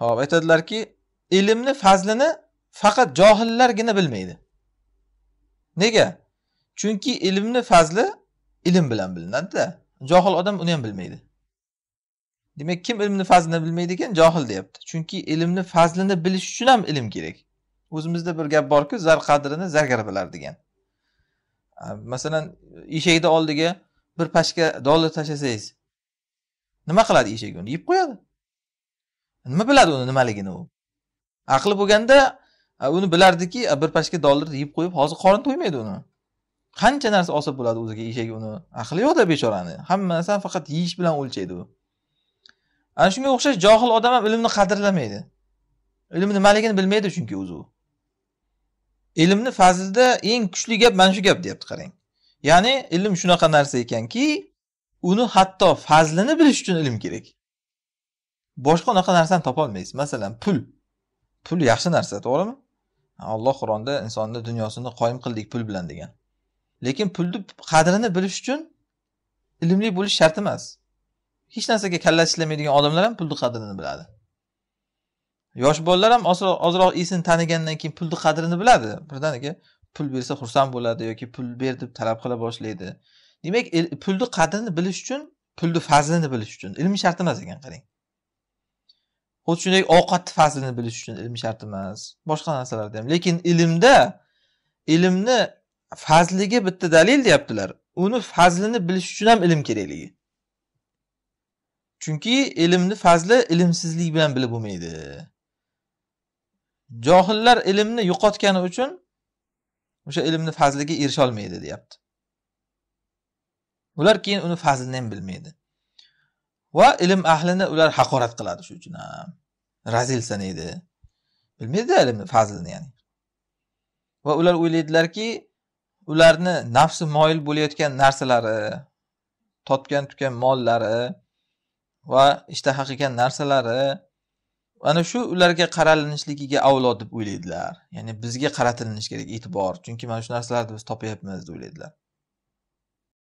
aytadilar aytadilarki, ilmni fazlini faqat johillargina bilmaydi. Nega? Chunki ilmni fazli ilm bilan bilinadi-da. Johil odam uni ham bilmaydi. Demak, kim ilmni fazlini bilmaydi ekan, johil deyapti. Chunki ilmni fazlini bilish uchun ham ilm kerak. O'zimizda bir gap borku, zar qadrini zargar bilar degan. Masalan, eshakni oldiga bir pashka dollar tashlasangiz, nima qiladi eshak uni? Yeb qo'yadi. nima biladi uni nimaligini u aqli bo'lganda uni bilardiki bir pashka dollarni yeb qo'yib hozir qorni to'ymaydi uni qancha narsa osib bo'ladi o'ziga eshak uni aqli yo'qda bechorani hamma narsani faqat yeyish bilan o'lchaydi u ana shunga o'xshash johil odam ham ilmni qadrlamaydi ilm nimaligini bilmaydi chunki o'zi u ilmni fazlida eng kuchli gap mana shu gap deyapti qarang ya'ni ilm shunaqa narsa ekanki uni hatto fazlini bilish uchun ilm kerak boshqa unaqa narsani topolmaysiz masalan pul pul yaxshi narsa to'g'rimi alloh qur'onda insonni dunyosini qoyim qildik pul bilan degan lekin pulni qadrini bilish uchun ilmli bo'lish shart emas hech narsaga kalla ishlamaydigan odamlar ham pulni qadrini biladi yosh bolalar ham ozroq esini tanigandan keyin pulni qadrini biladi birdaniga pul bersa xursand bo'ladi yoki pul ber deb talab qila boshlaydi demak pulni qadrini bilish uchun pulni fazlini bilish uchun ilm shart emas ekan qarang xuddi shunday ovqatni faslini bilish uchun ilm shart emas boshqa narsalarda ham lekin ilmda ilmni fazliga bitta dalil deyaptilar uni fazlini bilish uchun ham ilm kerakligi chunki ilmni fazli ilmsizlik bilan bilib bo'lmaydi johillar ilmni yo'qotgani uchun o'sha ilmni fazliga olmaydi deyapti ular keyin uni fazlini ham bilmaydi va ilm ahlini ular haqorat qiladi shuning uchun ham razil sanaydi bilmaydida ilmni fazlini ya'ni va ular o'ylaydilarki ularni nafsi moyil bo'layotgan narsalari topgan tutgan mollari va ishtaha qilgan narsalari ana shu ularga qaralinishligiga avlod deb o'ylaydilar ya'ni bizga qaratilinishi kerak e'tibor chunki mana shu narsalarni biz topyapmiz deb o'ylaydilar